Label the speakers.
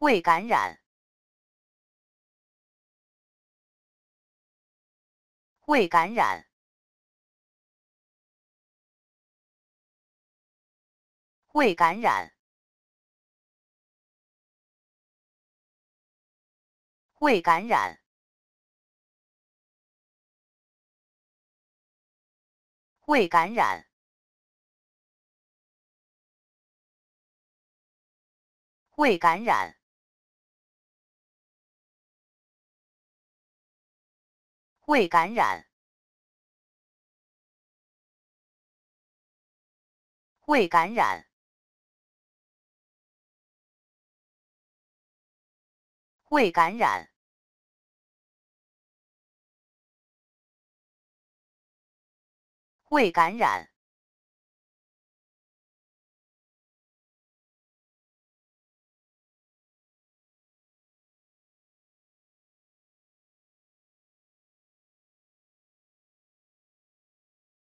Speaker 1: 未感染。未感染。未感染。未感染。未感染。未感染。未感染。未感染。未感染。未感染。